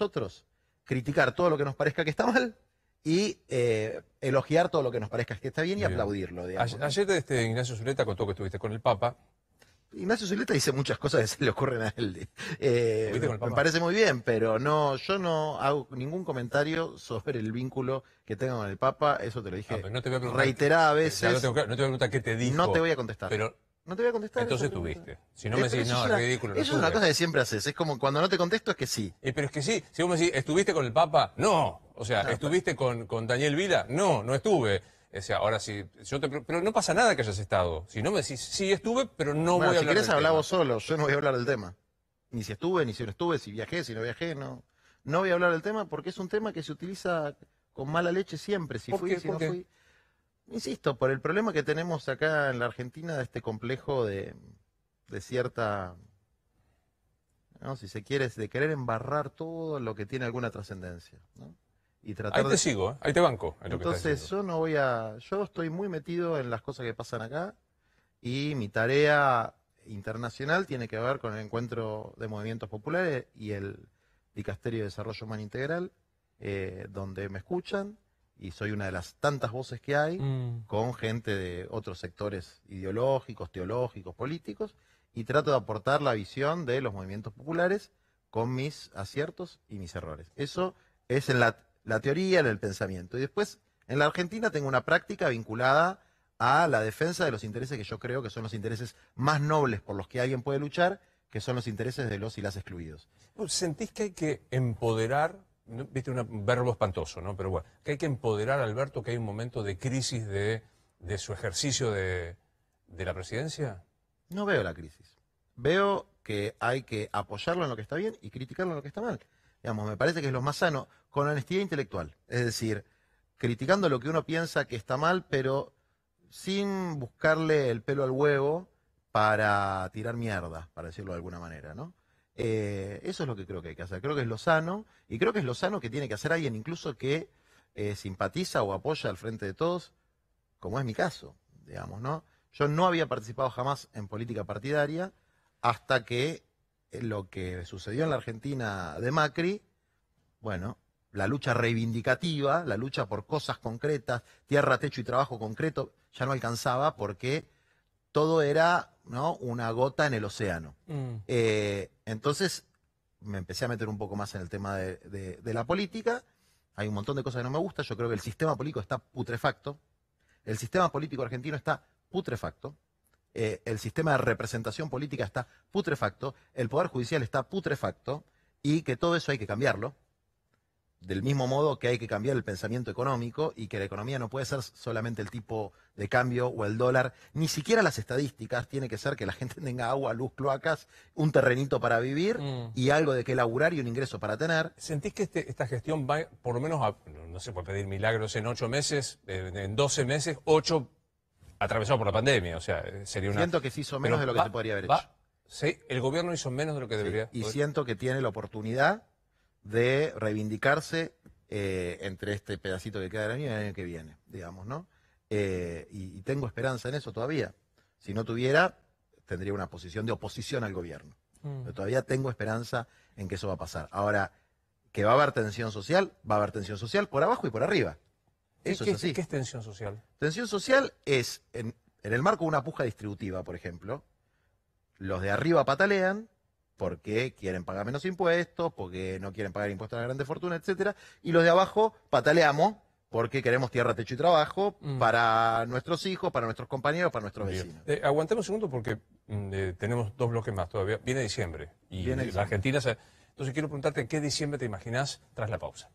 nosotros criticar todo lo que nos parezca que está mal y eh, elogiar todo lo que nos parezca que está bien y aplaudirlo. Digamos. Ayer este, Ignacio Zuleta contó que estuviste con el Papa. Ignacio Zuleta dice muchas cosas que se le ocurren a él. Eh, me parece muy bien, pero no, yo no hago ningún comentario sobre el vínculo que tengo con el Papa. Eso te lo dije ah, a veces. no, te voy a, preguntar qué te dijo. No te voy a contestar. No te voy a contestar. Entonces tuviste. Si no me decís, no, es ridículo. Eso es una cosa que siempre haces. Es como cuando no te contesto es que sí. Eh, pero es que sí. Si vos me decís, ¿estuviste con el Papa? No. O sea, ¿estuviste con, con Daniel Vila? No, no estuve. O sea, ahora sí, yo te, pero no pasa nada que hayas estado. Si no me decís, sí estuve, pero no voy a hablar Si querés hablar solo, yo no voy a hablar del tema. Ni si estuve, ni si no estuve, si viajé, si no viajé, no. No voy a hablar del tema porque es un tema que se utiliza con mala leche siempre. Si fui, si no fui insisto, por el problema que tenemos acá en la Argentina de este complejo de, cierta, ¿no? si se quiere, de querer embarrar todo lo que tiene alguna trascendencia. Y tratar ahí te sigo, ¿eh? ahí te banco. Entonces yo no voy a, yo estoy muy metido en las cosas que pasan acá y mi tarea internacional tiene que ver con el encuentro de movimientos populares y el Dicasterio de Desarrollo Humano Integral, eh, donde me escuchan, y soy una de las tantas voces que hay mm. con gente de otros sectores ideológicos, teológicos, políticos, y trato de aportar la visión de los movimientos populares con mis aciertos y mis errores. Eso es en la, la teoría, en el pensamiento. Y después, en la Argentina tengo una práctica vinculada a la defensa de los intereses que yo creo que son los intereses más nobles por los que alguien puede luchar, que son los intereses de los y las excluidos. ¿Sentís que hay que empoderar viste, un verbo espantoso, ¿no? Pero bueno, que hay que empoderar a Alberto que hay un momento de crisis de, su ejercicio de, de la presidencia. No veo la crisis. Veo que hay que apoyarlo en lo que está bien y criticarlo en lo que está mal. Digamos, me parece que es lo más sano, con honestidad intelectual. Es decir, criticando lo que uno piensa que está mal, pero sin buscarle el pelo al huevo para tirar mierda, para decirlo de alguna manera, ¿no? Eh, eso es lo que creo que hay que hacer. Creo que es lo sano y creo que es lo sano que tiene que hacer alguien incluso que eh, simpatiza o apoya al frente de todos, como es mi caso, digamos, ¿no? Yo no había participado jamás en política partidaria hasta que eh, lo que sucedió en la Argentina de Macri, bueno, la lucha reivindicativa, la lucha por cosas concretas, tierra, techo y trabajo concreto, ya no alcanzaba porque todo era una gota en el océano. Mm. Eh, entonces me empecé a meter un poco más en el tema de, la política. Hay un montón de cosas que no me gustan. Yo creo que el sistema político está putrefacto. El sistema político argentino está putrefacto. Eh, el sistema de representación política está putrefacto. El poder judicial está putrefacto. Y que todo eso hay que cambiarlo del mismo modo que hay que cambiar el pensamiento económico y que la economía no puede ser solamente el tipo de cambio o el dólar, ni siquiera las estadísticas, tiene que ser que la gente tenga agua, luz, cloacas, un terrenito para vivir mm. y algo de qué laburar y un ingreso para tener. ¿Sentís que este, esta gestión va por lo menos a, no se puede pedir milagros en ocho meses, en doce meses, ocho atravesado por la pandemia, o sea, sería Siento que se hizo menos de lo que se podría haber hecho. Sí, el gobierno hizo menos de lo que debería. y siento que tiene la oportunidad de reivindicarse eh, entre este pedacito que queda del año y el año que viene, digamos, ¿no? Eh, y, tengo esperanza en eso todavía. Si no tuviera, tendría una posición de oposición al gobierno. Mm. Pero todavía tengo esperanza en que eso va a pasar. Ahora, que va a haber tensión social, va a haber tensión social por abajo y por arriba. Eso ¿Qué, es es tensión social? Tensión social es, en, en el marco de una puja distributiva, por ejemplo, los de arriba patalean porque quieren pagar menos impuestos, porque no quieren pagar impuestos a la grande fortuna, etcétera, y los de abajo pataleamos porque queremos tierra, techo y trabajo mm. para nuestros hijos, para nuestros compañeros, para nuestros vecinos. Eh, aguantemos un segundo porque mm, eh, tenemos dos bloques más todavía. Viene diciembre y Viene la Argentina. Entonces quiero preguntarte qué diciembre te imaginas tras la pausa.